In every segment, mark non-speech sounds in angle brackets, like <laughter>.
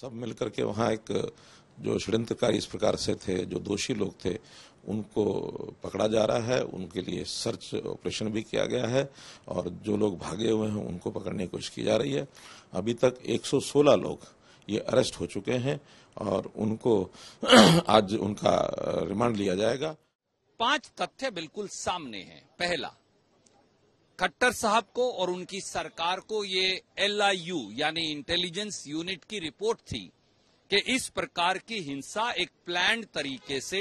सब मिलकर के वहाँ एक जो षड्यंत्रकारी इस प्रकार से थे जो दोषी लोग थे उनको पकड़ा जा रहा है उनके लिए सर्च ऑपरेशन भी किया गया है और जो लोग भागे हुए हैं उनको पकड़ने की कोशिश की जा रही है अभी तक 116 लोग ये अरेस्ट हो चुके हैं और उनको <clears throat> आज उनका रिमांड लिया जाएगा पांच तथ्य बिल्कुल सामने हैं पहला खट्टर साहब को और उनकी सरकार को ये एल यानी इंटेलिजेंस यूनिट की रिपोर्ट थी कि इस प्रकार की हिंसा एक प्लान तरीके से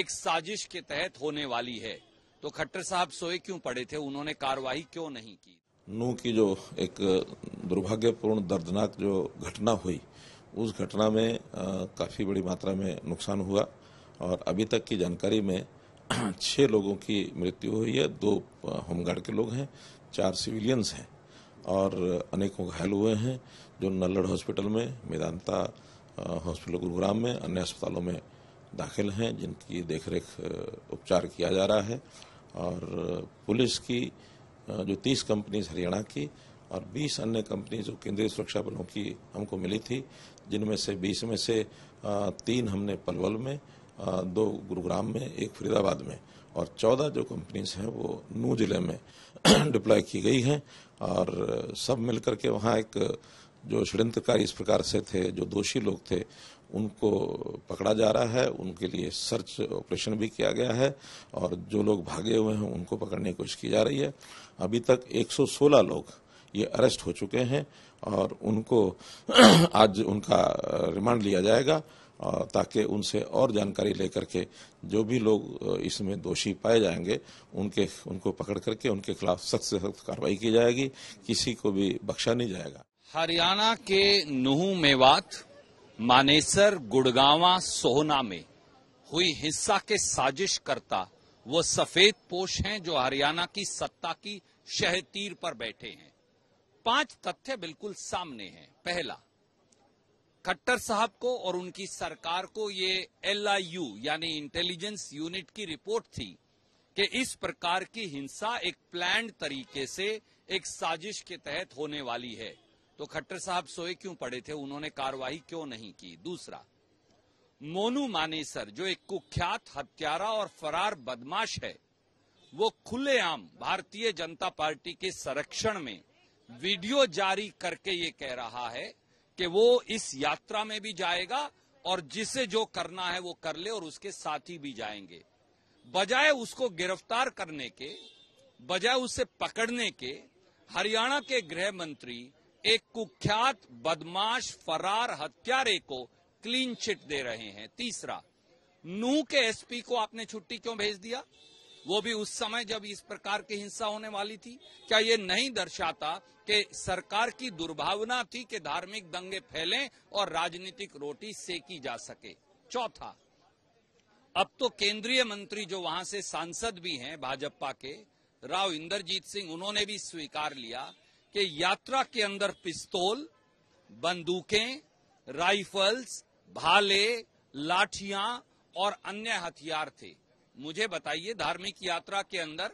एक साजिश के तहत होने वाली है तो खट्टर साहब सोए क्यों पड़े थे उन्होंने कार्रवाई क्यों नहीं की नू की जो एक दुर्भाग्यपूर्ण दर्दनाक जो घटना हुई उस घटना में काफ़ी बड़ी मात्रा में नुकसान हुआ और अभी तक की जानकारी में <clears throat> छः लोगों की मृत्यु हुई है दो होमगार्ड के लोग हैं चार सिविलियंस हैं और अनेकों घायल हुए हैं जो नल्लड़ हॉस्पिटल में मेदांता हॉस्पिटल गुरुग्राम में अन्य अस्पतालों में दाखिल हैं जिनकी देखरेख उपचार किया जा रहा है और पुलिस की जो तीस कंपनीज हरियाणा की और 20 अन्य कंपनी जो केंद्रीय सुरक्षा बलों की हमको मिली थी जिनमें से 20 में से तीन हमने पलवल में दो गुरुग्राम में एक फरीदाबाद में और चौदह जो कंपनीज हैं वो नू जिले में डिप्लॉय <clears throat> की गई हैं और सब मिलकर के वहाँ एक जो षडयंत्रकारी इस प्रकार से थे जो दोषी लोग थे उनको पकड़ा जा रहा है उनके लिए सर्च ऑपरेशन भी किया गया है और जो लोग भागे हुए हैं उनको पकड़ने की कोशिश की जा रही है अभी तक 116 लोग ये अरेस्ट हो चुके हैं और उनको <clears throat> आज उनका रिमांड लिया जाएगा ताकि उनसे और जानकारी लेकर के जो भी लोग इसमें दोषी पाए जाएंगे उनके उनको पकड़ करके उनके खिलाफ सख्त से सख्त कार्रवाई की जाएगी किसी को भी बख्शा नहीं जाएगा हरियाणा के नुह मेवात मानेसर गुड़गावा सोहना में हुई हिंसा के साजिश करता वो सफेद पोष हैं जो हरियाणा की सत्ता की शहतीर पर बैठे हैं पांच तथ्य बिल्कुल सामने हैं पहला खट्टर साहब को और उनकी सरकार को ये एलआईयू यानी इंटेलिजेंस यूनिट की रिपोर्ट थी कि इस प्रकार की हिंसा एक प्लान तरीके से एक साजिश के तहत होने वाली है तो खट्टर साहब सोए क्यों पड़े थे उन्होंने कार्रवाई क्यों नहीं की दूसरा मोनू मानेसर जो एक कुख्यात हत्यारा और फरार बदमाश है वो खुलेआम भारतीय जनता पार्टी के संरक्षण में वीडियो जारी करके ये कह रहा है कि वो इस यात्रा में भी जाएगा और जिसे जो करना है वो कर ले और उसके साथी भी जाएंगे बजाय उसको गिरफ्तार करने के बजाय उसे पकड़ने के हरियाणा के गृह मंत्री एक कुख्यात बदमाश फरार हत्यारे को क्लीन चिट दे रहे हैं तीसरा नू के एसपी को आपने छुट्टी क्यों भेज दिया वो भी उस समय जब इस प्रकार की हिंसा होने वाली थी क्या ये नहीं दर्शाता कि सरकार की दुर्भावना थी कि धार्मिक दंगे फैलें और राजनीतिक रोटी सेकी जा सके चौथा अब तो केंद्रीय मंत्री जो वहां से सांसद भी हैं भाजपा के राव इंदरजीत सिंह उन्होंने भी स्वीकार लिया कि यात्रा के अंदर पिस्तौल बंदूकें राइफल्स भाले लाठियां और अन्य हथियार थे मुझे बताइए धार्मिक यात्रा के अंदर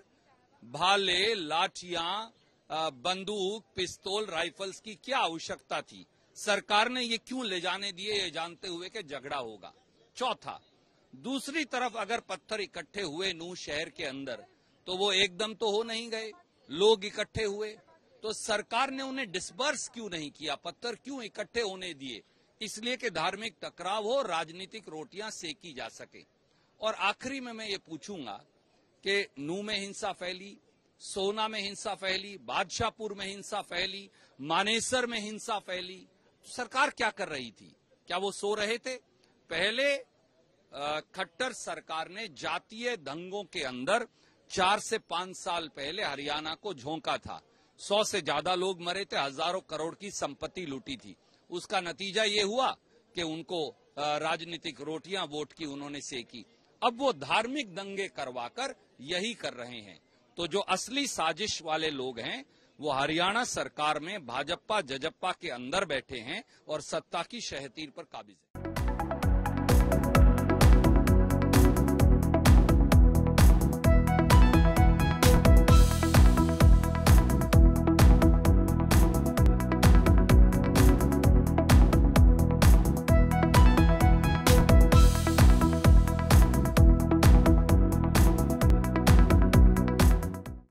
भाले लाठिया बंदूक पिस्तौल राइफल्स की क्या आवश्यकता थी सरकार ने ये क्यों ले जाने दिए ये जानते हुए कि झगड़ा होगा चौथा दूसरी तरफ अगर पत्थर इकट्ठे हुए नू शहर के अंदर तो वो एकदम तो हो नहीं गए लोग इकट्ठे हुए तो सरकार ने उन्हें डिस्बर्स क्यों नहीं किया पत्थर क्यों इकट्ठे होने दिए इसलिए कि धार्मिक टकराव हो राजनीतिक रोटियां सेकी जा सके और आखिरी में मैं ये पूछूंगा कि नू में हिंसा फैली सोना में हिंसा फैली बादशाहपुर में हिंसा फैली मानेसर में हिंसा फैली तो सरकार क्या कर रही थी क्या वो सो रहे थे पहले खट्टर सरकार ने जातीय दंगों के अंदर चार से पांच साल पहले हरियाणा को झोंका था सौ से ज्यादा लोग मरे थे हजारों करोड़ की संपत्ति लूटी थी उसका नतीजा ये हुआ कि उनको राजनीतिक रोटियां वोट की उन्होंने से की अब वो धार्मिक दंगे करवाकर यही कर रहे हैं तो जो असली साजिश वाले लोग हैं वो हरियाणा सरकार में भाजपा जजपा के अंदर बैठे हैं और सत्ता की शहतीर पर काबिज है